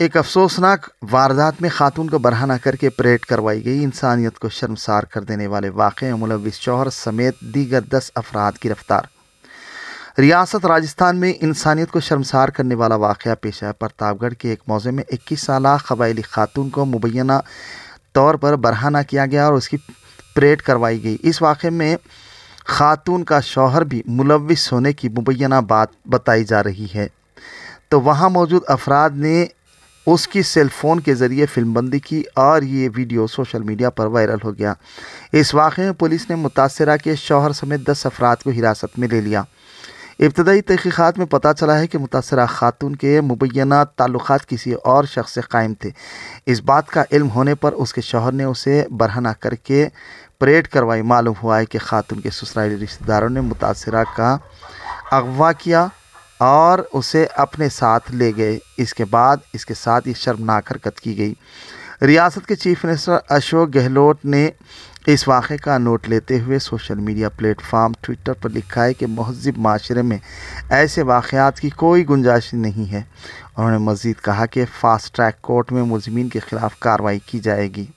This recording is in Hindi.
एक अफसोसनाक वारदात में खातून को बरहाना करके परेड करवाई गई इंसानियत को शर्मसार कर देने वाले वाक़ मुलविस शौहर समेत दीगर दस अफराद गिरफ्तार रियासत राजस्थान में इंसानियत को शर्मसार करने वाला वाक़ पेश है प्रतापगढ़ के एक मौजे में इक्कीस साल कबायली खातून को मुबैना तौर पर बरहाना किया गया और उसकी परेड करवाई गई इस वाक़े में खातून का शौहर भी मुलविस होने की मुबैना बात बताई जा रही है तो वहाँ मौजूद अफराद ने उसकी सेलफोन के ज़रिए फिल्मबंदी की और ये वीडियो सोशल मीडिया पर वायरल हो गया इस वाक़े में पुलिस ने मुतासरा के शौहर समेत दस अफराद को हिरासत में ले लिया इब्तदाई तहकीक़ात में पता चला है कि मुतासर खातून के मुबैना ताल्लुक किसी और शख्स से कायम थे इस बात का इल्म होने पर उसके शोहर ने उसे बरहना करके परेड करवाई मालूम हुआ है कि खातून के ससुराली रिश्तेदारों ने मुतासरा का अगवा किया और उसे अपने साथ ले गए इसके बाद इसके साथ ये शर्मनाक हरकत की गई रियासत के चीफ मिनिस्टर अशोक गहलोत ने इस वाक़े का नोट लेते हुए सोशल मीडिया प्लेटफार्म ट्विटर पर लिखा है कि महजब माशरे में ऐसे वाक़ात की कोई गुंजाइश नहीं है उन्होंने मज़ीद कहा कि फ़ास्ट ट्रैक कोर्ट में मुलजमीन के ख़िलाफ़ कार्रवाई की जाएगी